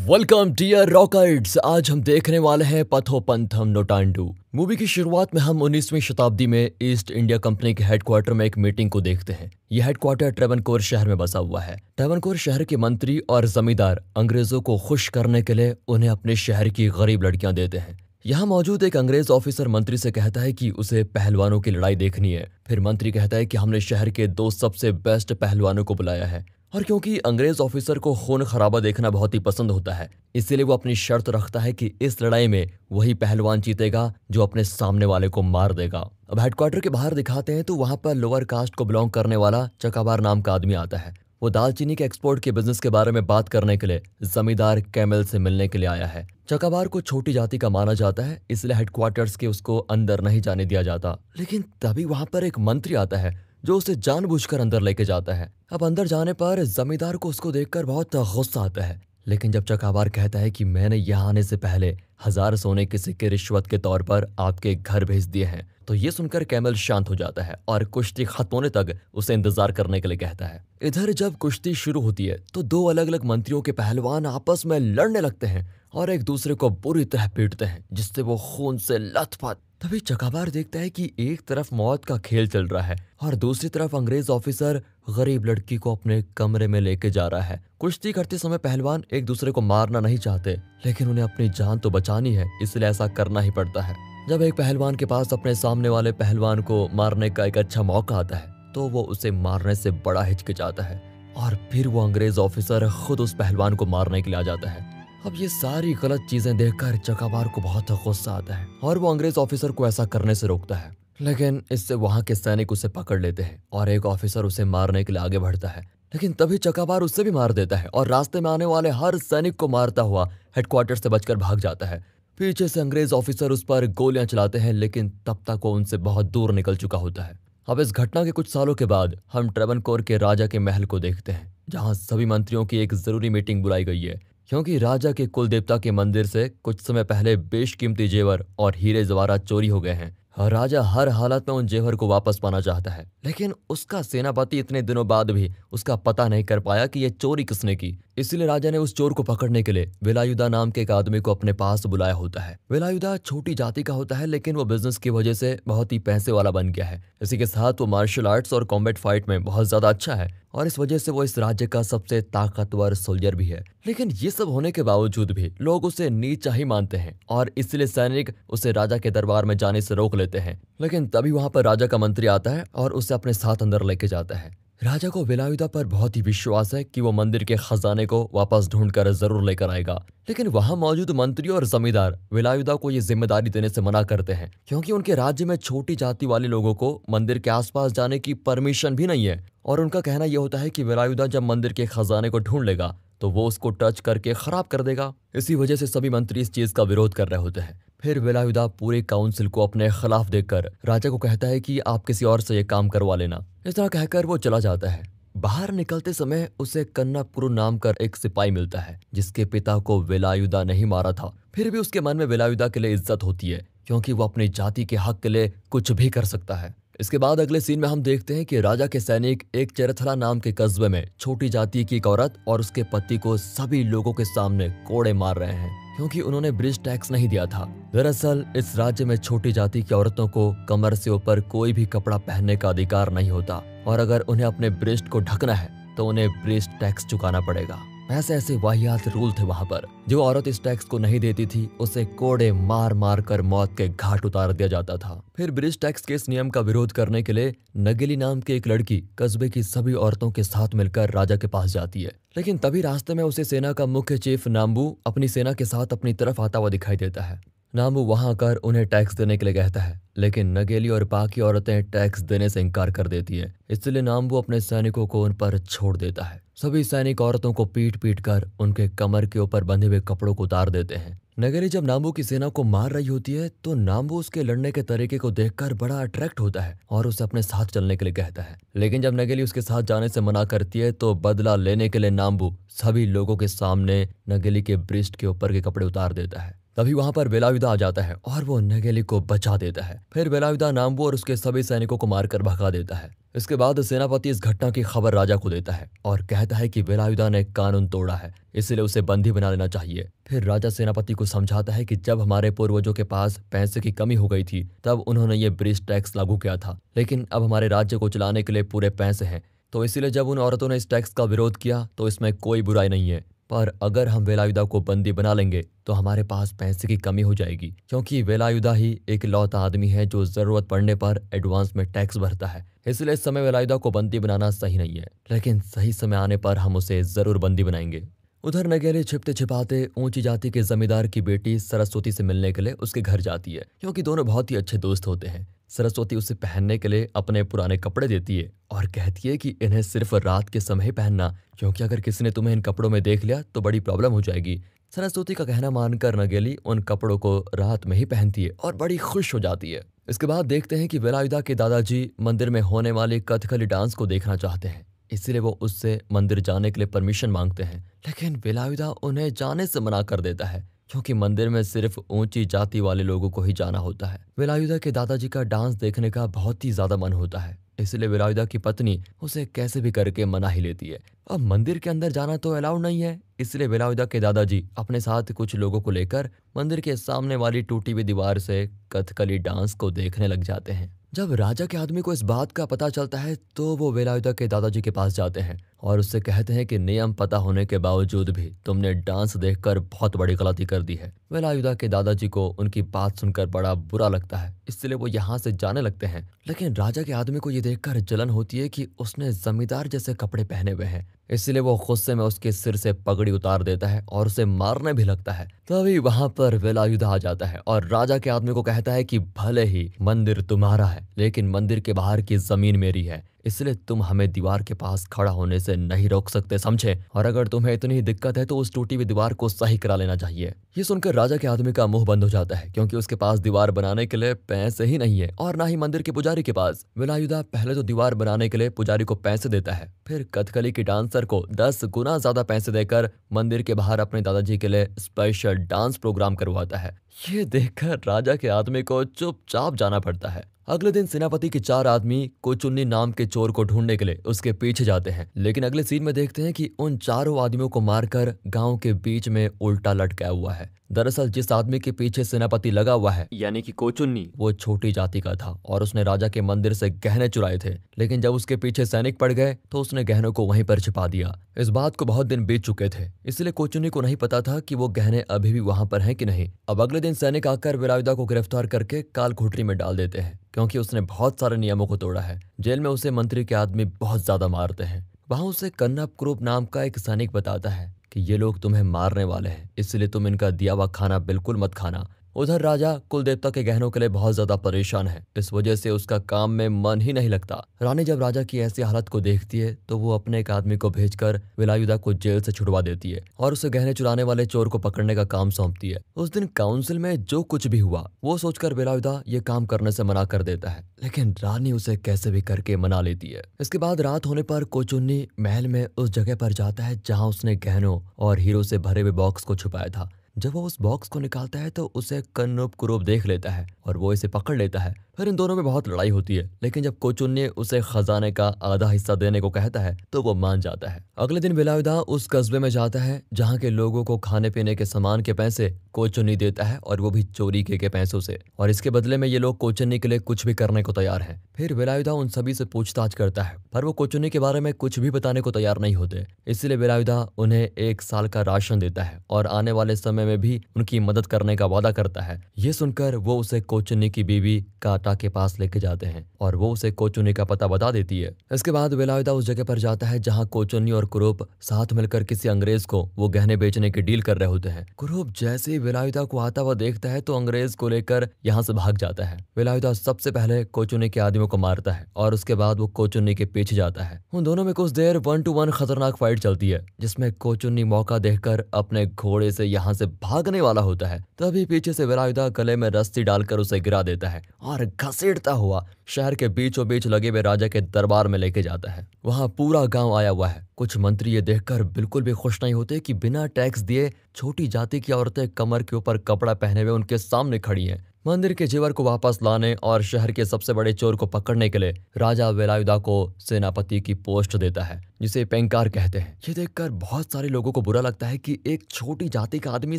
welcome dear रॉकर्ट्स आज हम देखने वाले हैं पथो पंथम नोटांडू मूवी की शुरुआत में हम 19वीं शताब्दी में ईस्ट इंडिया कंपनी के हेडक्वार्टर में एक मीटिंग को देखते हैं यह हेडक्वार्टर ट्रेवनकोर शहर में बसा हुआ है ट्रेवनकोर शहर के मंत्री और जमींदार अंग्रेजों को खुश करने के लिए उन्हें अपने शहर की गरीब लड़कियां देते हैं यहाँ मौजूद एक अंग्रेज ऑफिसर मंत्री से कहता है कि उसे पहलवानों की लड़ाई देखनी है फिर मंत्री कहता है कि हमने शहर के दो सबसे बेस्ट पहलवानों को बुलाया है और क्योंकि अंग्रेज ऑफिसर को खून खराबा देखना बहुत ही पसंद होता है इसीलिए वो अपनी शर्त रखता है कि इस लड़ाई में वही पहलवान जीतेगा जो अपने सामने वाले को मार देगा अब हेडक्वार्टर के बाहर दिखाते हैं तो वहां पर लोअर कास्ट को बिलोंग करने वाला चकाबार नाम का आदमी आता है वो दालचीनी के एक्सपोर्ट के बिजनेस के बारे में बात करने के लिए जमींदार कैमल से मिलने के लिए आया है चकाबार को छोटी जाति का माना जाता है इसलिए हेडक्वार्टर्स के उसको अंदर नहीं जाने दिया जाता लेकिन तभी वहां पर एक मंत्री आता है जो उसे जानबूझकर अंदर लेके जाता है अब अंदर जाने पर जमींदार को उसको देखकर बहुत गुस्सा आता है लेकिन जब चकाबार कहता है कि मैंने यहाँ आने से पहले हजार सोने के सिक्के रिश्वत के तौर पर आपके घर भेज दिए हैं तो ये सुनकर कैमल शांत हो जाता है और कुश्ती खत्म होने तक उसे इंतजार करने के लिए कहता है इधर जब कुश्ती शुरू होती है तो दो अलग अलग मंत्रियों के पहलवान आपस में लड़ने लगते हैं और एक दूसरे को बुरी तरह पीटते हैं जिससे वो खून से लथपथ तभी चकाबार देखता है कि एक तरफ मौत का खेल चल रहा है और दूसरी तरफ अंग्रेज ऑफिसर गरीब लड़की को अपने कमरे में लेके जा रहा है कुश्ती करते समय पहलवान एक दूसरे को मारना नहीं चाहते लेकिन उन्हें अपनी जान तो बचानी है इसलिए ऐसा करना ही पड़ता है जब एक पहलवान के पास अपने सामने वाले पहलवान को मारने का एक अच्छा मौका आता है तो वो उसे मारने से बड़ा हिचकिचाता है और फिर वो अंग्रेज ऑफिसर खुद उस पहलवान को मारने के लिए आ जाता है अब ये सारी गलत चीजें देखकर चकाबार को बहुत गुस्सा आता है और वो अंग्रेज ऑफिसर को ऐसा करने से रोकता है लेकिन इससे वहाँ के सैनिक उसे पकड़ लेते हैं और एक ऑफिसर उसे मारने के लिए आगे बढ़ता है लेकिन तभी चकाबार उससे भी मार देता है और रास्ते में आने वाले हर सैनिक को मारता हुआ हेडक्वार्टर से बचकर भाग जाता है पीछे से अंग्रेज ऑफिसर उस पर गोलियां चलाते हैं लेकिन तब तक वो उनसे बहुत दूर निकल चुका होता है अब इस घटना के कुछ सालों के बाद हम ट्रेबनकोर के राजा के महल को देखते हैं जहां सभी मंत्रियों की एक जरूरी मीटिंग बुलाई गई है क्योंकि राजा के कुल देवता के मंदिर से कुछ समय पहले बेशकीमती जेवर और हीरे जवारा चोरी हो गए हैं राजा हर हालत में उन जेवर को वापस पाना चाहता है लेकिन उसका सेनापति इतने दिनों बाद भी उसका पता नहीं कर पाया कि यह चोरी किसने की इसलिए राजा ने उस चोर को पकड़ने के लिए विलायुदा नाम के एक आदमी को अपने पास बुलाया होता है विलायुदा छोटी जाति का होता है लेकिन वो बिजनेस की वजह से बहुत ही पैसे वाला बन गया है इसी के साथ वो मार्शल आर्ट्स और कॉम्बेट फाइट में बहुत ज्यादा अच्छा है और इस वजह से वो इस राज्य का सबसे ताकतवर सोल्जर भी है लेकिन ये सब होने के बावजूद भी लोग उसे नीचा ही मानते हैं और इसलिए सैनिक उसे राजा के दरबार में जाने से रोक लेते हैं लेकिन तभी वहाँ पर राजा का मंत्री आता है और उसे अपने साथ अंदर लेके जाता है राजा को वेलायुदा पर बहुत ही विश्वास है कि वो मंदिर के खजाने को वापस ढूंढकर जरूर लेकर आएगा लेकिन वहां मौजूद मंत्री और जमींदार विलायुदा को ये जिम्मेदारी देने से मना करते हैं क्योंकि उनके राज्य में छोटी जाति वाले लोगों को मंदिर के आसपास जाने की परमिशन भी नहीं है और उनका कहना यह होता है कि विलायुदा जब मंदिर के खजाने को ढूंढ लेगा तो वो उसको टच करके खराब कर देगा इसी वजह से सभी मंत्री इस चीज का विरोध कर रहे होते हैं फिर विलायुदा पूरे काउंसिल को अपने खिलाफ देखकर राजा को कहता है कि आप किसी और से ये काम करवा लेना इस तरह कहकर वो चला जाता है बाहर निकलते समय उसे कन्नापुरु नाम कर एक सिपाही मिलता है जिसके पिता को विलायुदा नहीं मारा था फिर भी उसके मन में विलायुदा के लिए इज्जत होती है क्योंकि वो अपनी जाति के हक के लिए कुछ भी कर सकता है इसके बाद अगले सीन में हम देखते हैं कि राजा के सैनिक एक चरथला नाम के कस्बे में छोटी जाति की एक औरत और उसके पति को सभी लोगों के सामने कोड़े मार रहे हैं क्योंकि उन्होंने ब्रिज टैक्स नहीं दिया था दरअसल इस राज्य में छोटी जाति की औरतों को कमर से ऊपर कोई भी कपड़ा पहनने का अधिकार नहीं होता और अगर उन्हें अपने ब्रिज को ढकना है तो उन्हें ब्रिज टैक्स चुकाना पड़ेगा ऐसे ऐसे वाहियात रूल थे वहां पर जो औरत इस टैक्स को नहीं देती थी उसे कोड़े मार मार कर मौत के घाट उतार दिया जाता था फिर ब्रिज टैक्स के इस नियम का विरोध करने के लिए नगेली नाम की एक लड़की कस्बे की सभी औरतों के साथ मिलकर राजा के पास जाती है लेकिन तभी रास्ते में उसे सेना का मुख्य चीफ नाम्बू अपनी सेना के साथ अपनी तरफ आता हुआ दिखाई देता है नामू वहां कर उन्हें टैक्स देने के लिए कहता है लेकिन नगेली और बाकी औरतें टैक्स देने से इनकार कर देती है इसलिए नामबू अपने सैनिकों को उन पर छोड़ देता है सभी सैनिक औरतों को पीट पीट कर उनके कमर के ऊपर बंधे हुए कपड़ों को उतार देते हैं नगेली जब नामबू की सेना को मार रही होती है तो नामबू उसके लड़ने के तरीके को देखकर बड़ा अट्रैक्ट होता है और उसे अपने साथ चलने के लिए कहता है लेकिन जब नगेली उसके साथ जाने से मना करती है तो बदला लेने के लिए नामबू सभी लोगों के सामने नगेली के ब्रिस्ट के ऊपर के कपड़े उतार देता है तभी वहां पर बेलाविदा आ जाता है और वो नगेली को बचा देता है फिर बेलाविदा नाम और उसके सभी सैनिकों को मारकर भगा देता है इसके बाद सेनापति इस घटना की खबर राजा को देता है और कहता है कि बेलाविदा ने कानून तोड़ा है इसलिए उसे बंदी बना लेना चाहिए फिर राजा सेनापति को समझाता है कि जब हमारे पूर्वजों के पास पैसे की कमी हो गई थी तब उन्होंने ये ब्रिज टैक्स लागू किया था लेकिन अब हमारे राज्य को चलाने के लिए पूरे पैसे हैं तो इसीलिए जब उन औरतों ने इस टैक्स का विरोध किया तो इसमें कोई बुराई नहीं है पर अगर हम वेलायुदा को बंदी बना लेंगे तो हमारे पास पैसे की कमी हो जाएगी क्योंकि वेलायुदा ही एक लौता आदमी है जो जरूरत पड़ने पर एडवांस में टैक्स भरता है इसलिए इस समय वेलायुदा को बंदी बनाना सही नहीं है लेकिन सही समय आने पर हम उसे जरूर बंदी बनाएंगे उधर नगेले छिपते छिपाते ऊंची जाति के जमींदार की बेटी सरस्वती से मिलने के लिए उसके घर जाती है क्योंकि दोनों बहुत ही अच्छे दोस्त होते हैं सरस्वती उसे पहनने के लिए अपने पुराने कपड़े देती है और कहती है कि इन्हें सिर्फ रात के समय ही पहनना क्योंकि अगर किसी ने तुम्हें इन कपड़ों में देख लिया तो बड़ी प्रॉब्लम हो जाएगी सरस्वती का कहना मानकर नगेली उन कपड़ों को रात में ही पहनती है और बड़ी खुश हो जाती है इसके बाद देखते हैं कि वेलायुदा के दादाजी मंदिर में होने वाले कथकली डांस को देखना चाहते हैं इसलिए वो उससे मंदिर जाने के लिए परमिशन मांगते हैं लेकिन वेलायुदा उन्हें जाने से मना कर देता है क्योंकि मंदिर में सिर्फ ऊंची जाति वाले लोगों को ही जाना होता है विलायुदा के दादाजी का डांस देखने का बहुत ही ज्यादा मन होता है इसलिए विलायुदा की पत्नी उसे कैसे भी करके मना ही लेती है अब मंदिर के अंदर जाना तो अलाउड नहीं है इसलिए विलायुदा के दादाजी अपने साथ कुछ लोगों को लेकर मंदिर के सामने वाली टूटी हुई दीवार से कथकली डांस को देखने लग जाते हैं जब राजा के आदमी को इस बात का पता चलता है तो वो वेलायुदा के दादाजी के पास जाते हैं और उससे कहते हैं कि नियम पता होने के बावजूद भी तुमने डांस देखकर बहुत बड़ी गलती कर दी है वेल के दादाजी को उनकी बात सुनकर बड़ा बुरा लगता है इसलिए वो यहाँ से जाने लगते हैं लेकिन राजा के आदमी को ये देखकर जलन होती है कि उसने जमींदार जैसे कपड़े पहने हुए हैं इसलिए वो गुस्से में उसके सिर से पगड़ी उतार देता है और उसे मारने भी लगता है तभी वहां पर वेलायुधा आ जाता है और राजा के आदमी को कहता है कि भले ही मंदिर तुम्हारा है लेकिन मंदिर के बाहर की जमीन मेरी है इसलिए तुम हमें दीवार के पास खड़ा होने से नहीं रोक सकते समझे और अगर तुम्हें इतनी ही दिक्कत है तो उस टूटी हुई दीवार को सही करा लेना चाहिए ये सुनकर राजा के आदमी का मुंह बंद हो जाता है क्योंकि उसके पास दीवार बनाने के लिए पैसे ही नहीं है और ना ही मंदिर के पुजारी के पास विलायुदा पहले तो दीवार बनाने के लिए पुजारी को पैसे देता है फिर कथकली की डांसर को दस गुना ज्यादा पैसे देकर मंदिर के बाहर अपने दादाजी के लिए स्पेशल डांस प्रोग्राम करवाता है ये देखकर राजा के आदमी को चुपचाप जाना पड़ता है अगले दिन सेनापति के चार आदमी कोचुन्नी नाम के चोर को ढूंढने के लिए उसके पीछे जाते हैं लेकिन अगले सीन में देखते हैं कि उन चारों आदमियों को मारकर गांव के बीच में उल्टा लटकाया हुआ है दरअसल जिस आदमी के पीछे सेनापति लगा हुआ है यानी कि कोचुन्नी वो छोटी जाति का था और उसने राजा के मंदिर से गहने चुराए थे लेकिन जब उसके पीछे सैनिक पड़ गए तो उसने गहनों को वहीं पर छिपा दिया इस बात को बहुत दिन बीत चुके थे इसलिए कोचुन्नी को नहीं पता था कि वो गहने अभी भी वहां पर है कि नहीं अब अगले दिन सैनिक आकर विराविदा को गिरफ्तार करके काल घोटरी में डाल देते हैं क्योंकि उसने बहुत सारे नियमों को तोड़ा है जेल में उसे मंत्री के आदमी बहुत ज्यादा मारते हैं वहां उसे कन्नप क्रूप नाम का एक सैनिक बताता है कि ये लोग तुम्हें मारने वाले हैं इसलिए तुम इनका दिया हुआ खाना बिल्कुल मत खाना उधर राजा कुल देवता के गहनों के लिए बहुत ज्यादा परेशान है इस वजह से उसका काम में मन ही नहीं लगता रानी जब राजा की ऐसी हालत को देखती है तो वो अपने एक आदमी को भेजकर विलायुदा को जेल से छुड़वा देती है और उसे गहने चुराने वाले चोर को पकड़ने का काम सौंपती है उस दिन काउंसिल में जो कुछ भी हुआ वो सोचकर विलायुदा ये काम करने से मना कर देता है लेकिन रानी उसे कैसे भी करके मना लेती है इसके बाद रात होने पर कोचुन्नी महल में उस जगह पर जाता है जहाँ उसने गहनों और हीरो से भरे हुए बॉक्स को छुपाया था जब वो उस बॉक्स को निकालता है तो उसे कन्नूप कुरूप देख लेता है और वो इसे पकड़ लेता है फिर इन दोनों में बहुत लड़ाई होती है लेकिन जब कोचुन ने उसे खजाने का आधा हिस्सा देने को कहता है तो वो मान जाता है अगले दिन बिलाविदा उस कस्बे में जाता है जहाँ के लोगों को खाने पीने के सामान के पैसे कोचुन्नी देता है और वो भी चोरी के, के पैसों से और इसके बदले में ये लोग कोचुन्नी के लिए कुछ भी करने को तैयार है फिर बिलाविदा उन सभी से पूछताछ करता है पर वो कोचुन्नी के बारे में कुछ भी बताने को तैयार नहीं होते इसलिए बिलाविदा उन्हें एक साल का राशन देता है और आने वाले समय में भी उनकी मदद करने का वादा करता है ये सुनकर वो उसे कोचुन्नी की बीवी का नाटा के पास लेके जाते हैं और वो उसे कोचुनी का पता बता देती है इसके बाद वेलायुदा उस जगह पर जाता है जहाँ कोचुनी और कुरूप साथ मिलकर किसी अंग्रेज को वो गहने बेचने की डील कर रहे होते हैं कुरूप जैसे ही वेलायुदा को आता हुआ देखता है तो अंग्रेज को लेकर यहाँ से भाग जाता है वेलायुदा सबसे पहले कोचुनी के आदमियों को मारता है और उसके बाद वो कोचुनी के पीछे जाता है उन दोनों में कुछ देर वन टू वन खतरनाक फाइट चलती है जिसमे कोचुन्नी मौका देखकर अपने घोड़े से यहाँ से भागने वाला होता है तभी पीछे से वेलायुदा गले में रस्सी डालकर उसे गिरा देता है और घसीटता हुआ शहर के बीचों बीच लगे हुए राजा के दरबार में लेके जाता है वहाँ पूरा गांव आया हुआ है कुछ मंत्री ये देखकर बिल्कुल भी खुश नहीं होते कि बिना टैक्स दिए छोटी जाति की औरतें कमर के ऊपर कपड़ा पहने हुए उनके सामने खड़ी हैं मंदिर के जेवर को वापस लाने और शहर के सबसे बड़े चोर को पकड़ने के लिए राजा वेलायुदा को सेनापति की पोस्ट देता है जिसे पेंकार कहते हैं ये देखकर बहुत सारे लोगों को बुरा लगता है कि एक छोटी जाति का आदमी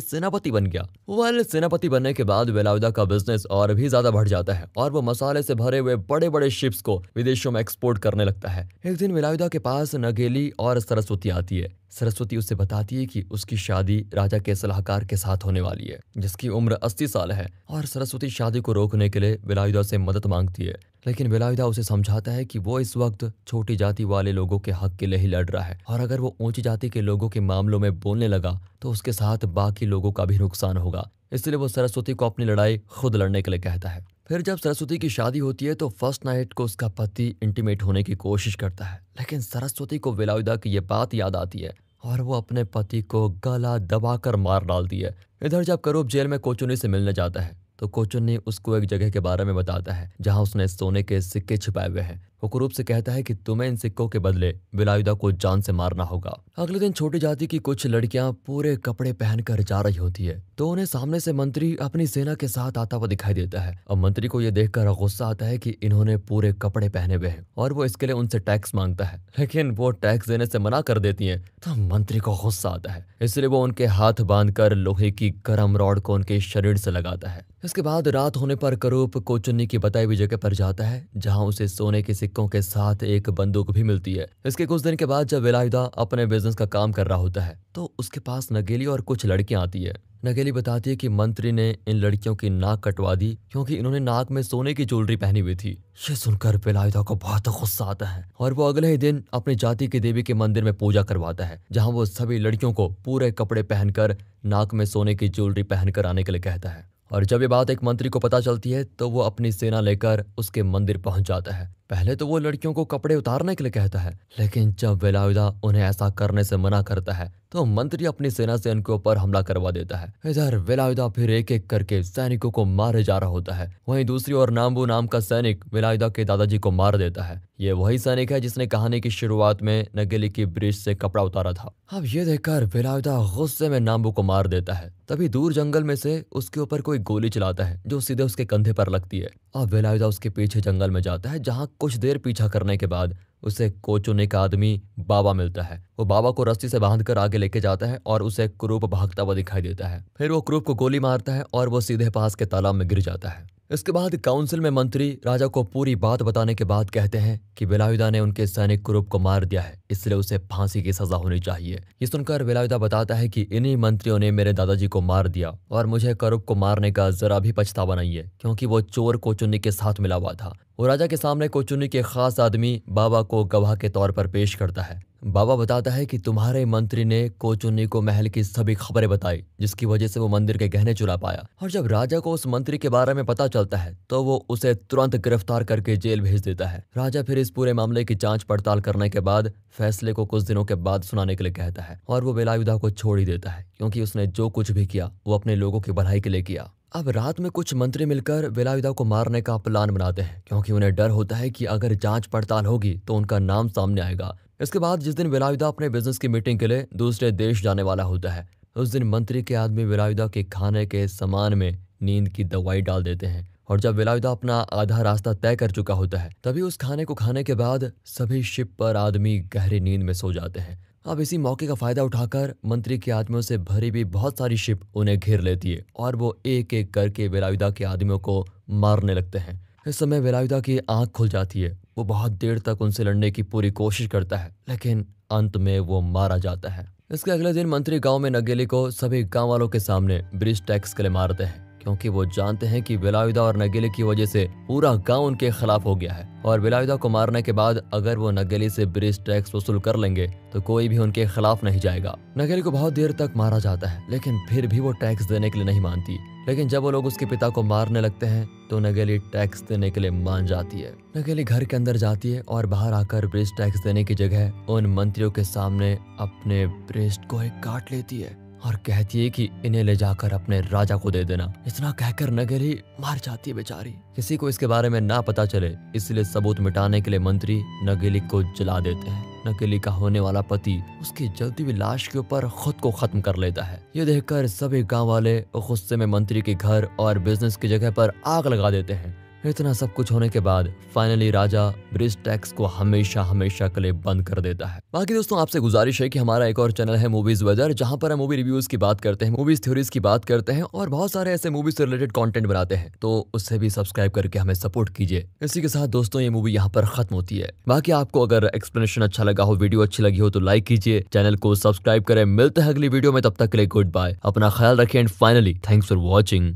सेनापति बन गया वह सेनापति बनने के बाद वेलायुदा का बिजनेस और भी ज्यादा बढ़ जाता है और वो मसाले से भरे हुए बड़े बड़े शिप्स को विदेशों में एक्सपोर्ट करने लगता है एक दिन वेलायुदा के पास नगेली और सरस्वती आती है सरस्वती उसे बताती है कि उसकी शादी राजा के सलाहकार के साथ होने वाली है जिसकी उम्र अस्सी साल है और सरस्वती शादी को रोकने के लिए विलायुदा से मदद मांगती है लेकिन विलायुदा उसे समझाता है कि वो इस वक्त छोटी जाति वाले लोगों के हक के लिए ही लड़ रहा है और अगर वो ऊंची जाति के लोगों के मामलों में बोलने लगा तो उसके साथ बाकी लोगों का भी नुकसान होगा इसलिए वो सरस्वती को अपनी लड़ाई खुद लड़ने के लिए कहता है फिर जब सरस्वती की शादी होती है तो फर्स्ट नाइट को उसका पति इंटीमेट होने की कोशिश करता है लेकिन सरस्वती को विलायुदा की ये बात याद आती है और वो अपने पति को गला दबाकर मार डालती है इधर जब करूप जेल में कोचुनी से मिलने जाता है तो कोचुनी उसको एक जगह के बारे में बताता है जहां उसने सोने के सिक्के छिपाए हुए हैं वो कुरूप से कहता है कि तुम्हें इन सिक्कों के बदले बिलायुदा को जान से मारना होगा अगले दिन छोटी जाति की कुछ लड़कियां पूरे कपड़े पहनकर जा रही होती है तो उन्हें सामने से मंत्री अपनी सेना के साथ आता हुआ दिखाई देता है और मंत्री को यह देखकर गुस्सा आता है कि इन्होंने पूरे कपड़े पहने हुए हैं और वो इसके लिए उनसे टैक्स मांगता है लेकिन वो टैक्स देने से मना कर देती है तो मंत्री को गुस्सा आता है इसलिए वो उनके हाथ बांधकर लोहे की गर्म रॉड को उनके शरीर से लगाता है इसके बाद रात होने पर करूप को चुन्नी की बताई हुई जगह पर जाता है जहाँ उसे सोने के सिक्कों के साथ एक बंदूक भी मिलती है इसके कुछ दिन के बाद जब विलायुदा अपने बिजनेस का काम कर रहा होता है तो उसके पास नगेली और कुछ लड़कियां आती है नगेली बताती है कि मंत्री ने इन लड़कियों की नाक कटवा दी क्योंकि इन्होंने नाक में सोने की ज्वेलरी पहनी हुई थी ये सुनकर बेलायदा को बहुत गुस्सा आता है और वो अगले ही दिन अपनी जाति की देवी के मंदिर में पूजा करवाता है जहाँ वो सभी लड़कियों को पूरे कपड़े पहनकर नाक में सोने की ज्वेलरी पहनकर आने के लिए कहता है और जब ये बात एक मंत्री को पता चलती है तो वो अपनी सेना लेकर उसके मंदिर पहुंच जाता है पहले तो वो लड़कियों को कपड़े उतारने के लिए कहता है लेकिन जब वेलाविदा उन्हें ऐसा करने से मना करता है तो मंत्री अपनी सेना से उनके ऊपर हमला करवा देता है इधर वेलाविदा फिर एक एक करके सैनिकों को मारे जा रहा होता है वहीं दूसरी ओर नाम्बू नाम का सैनिक वेलाविदा के दादाजी को मार देता है ये वही सैनिक है जिसने कहानी की शुरुआत में नगेली की ब्रिज से कपड़ा उतारा था अब ये देखकर वेलाविदा गुस्से में नाम्बू को मार देता है तभी दूर जंगल में से उसके ऊपर कोई गोली चलाता है जो सीधे उसके कंधे पर लगती है अब वेलाविदा उसके पीछे जंगल में जाता है जहाँ कुछ देर पीछा करने के बाद उसे कोचुने का आदमी बाबा मिलता है वो बाबा को रस्सी से बांध कर आगे लेके जाता है और उसे क्रूप भागता हुआ दिखाई देता है फिर वो क्रूप को गोली मारता है और वो सीधे पास के तालाब में गिर जाता है इसके बाद काउंसिल में मंत्री राजा को पूरी बात बताने के बाद कहते हैं कि वेलायुदा ने उनके सैनिक क्रूप को मार दिया है इसलिए उसे फांसी की सजा होनी चाहिए ये सुनकर वेलायुदा बताता है कि इन्हीं मंत्रियों ने मेरे दादाजी को मार दिया और मुझे करूप को मारने का जरा भी पछतावा नहीं है क्योंकि वो चोर को चुन्नी के साथ मिला हुआ था वो राजा के सामने कोचुनी के खास आदमी बाबा को गवाह के तौर पर पेश करता है बाबा बताता है कि तुम्हारे मंत्री ने कोचुन्नी को महल की सभी खबरें बताई जिसकी वजह से वो मंदिर के गहने चुरा पाया और जब राजा को उस मंत्री के बारे में पता चलता है तो वो उसे तुरंत गिरफ्तार करके जेल भेज देता है राजा फिर इस पूरे मामले की जांच पड़ताल करने के बाद फैसले को कुछ दिनों के बाद सुनाने के लिए कहता है और वो बेलायुदा को छोड़ ही देता है क्योंकि उसने जो कुछ भी किया वो अपने लोगों की भलाई के लिए किया अब रात में कुछ मंत्री मिलकर विलाविदा को मारने का प्लान बनाते हैं क्योंकि उन्हें डर होता है कि अगर जांच पड़ताल होगी तो उनका नाम सामने आएगा इसके बाद जिस दिन विलाविदा अपने बिजनेस की मीटिंग के लिए दूसरे देश जाने वाला होता है उस दिन मंत्री के आदमी विलाविदा के खाने के सामान में नींद की दवाई डाल देते हैं और जब विलाविदा अपना आधा रास्ता तय कर चुका होता है तभी उस खाने को खाने के बाद सभी शिप पर आदमी गहरी नींद में सो जाते हैं अब इसी मौके का फायदा उठाकर मंत्री के आदमियों से भरी भी बहुत सारी शिप उन्हें घेर लेती है और वो एक एक करके वेलायुदा के आदमियों को मारने लगते हैं इस समय वेलायुदा की आंख खुल जाती है वो बहुत देर तक उनसे लड़ने की पूरी कोशिश करता है लेकिन अंत में वो मारा जाता है इसके अगले दिन मंत्री गांव में नगेली को सभी गांव वालों के सामने ब्रिज टैक्स के लिए मारते हैं क्योंकि वो जानते हैं कि बिलाविदा और नगेले की वजह से पूरा गांव उनके खिलाफ हो गया है और बिलाविदा को मारने के बाद अगर वो नगेले से ब्रिज टैक्स वसूल कर लेंगे तो कोई भी उनके खिलाफ नहीं जाएगा नगेले को बहुत देर तक मारा जाता है लेकिन फिर भी वो टैक्स देने के लिए नहीं मानती लेकिन जब वो लोग उसके पिता को मारने लगते हैं तो नगेली टैक्स देने के लिए मान जाती है नगेली घर के अंदर जाती है और बाहर आकर ब्रिज टैक्स देने की जगह उन मंत्रियों के सामने अपने ब्रेस्ट को एक काट लेती है और कहती है कि इन्हें ले जाकर अपने राजा को दे देना इतना कहकर नगेली मार जाती है बेचारी किसी को इसके बारे में ना पता चले इसलिए सबूत मिटाने के लिए मंत्री नगेली को जला देते हैं नकेली का होने वाला पति उसकी जलती हुई लाश के ऊपर खुद को खत्म कर लेता है ये देखकर सभी गांव वाले गुस्से में मंत्री के घर और बिजनेस की जगह पर आग लगा देते हैं इतना सब कुछ होने के बाद फाइनली राजा ब्रिज टैक्स को हमेशा हमेशा के लिए बंद कर देता है बाकी दोस्तों आपसे गुजारिश है कि हमारा एक और चैनल है मूवीज वेदर जहां पर हम मूवी रिव्यूज की बात करते हैं मूवीज थ्योरीज की बात करते हैं और बहुत सारे ऐसे मूवीज से रिलेटेड कॉन्टेंट बनाते हैं तो उससे भी सब्सक्राइब करके हमें सपोर्ट कीजिए इसी के साथ दोस्तों ये मूवी यहाँ पर खत्म होती है बाकी आपको अगर एक्सप्लेनेशन अच्छा लगा हो वीडियो अच्छी लगी हो तो लाइक कीजिए चैनल को सब्सक्राइब करें मिलते हैं अगली वीडियो में तब तक के लिए गुड बाय अपना ख्याल रखें and finally thanks for watching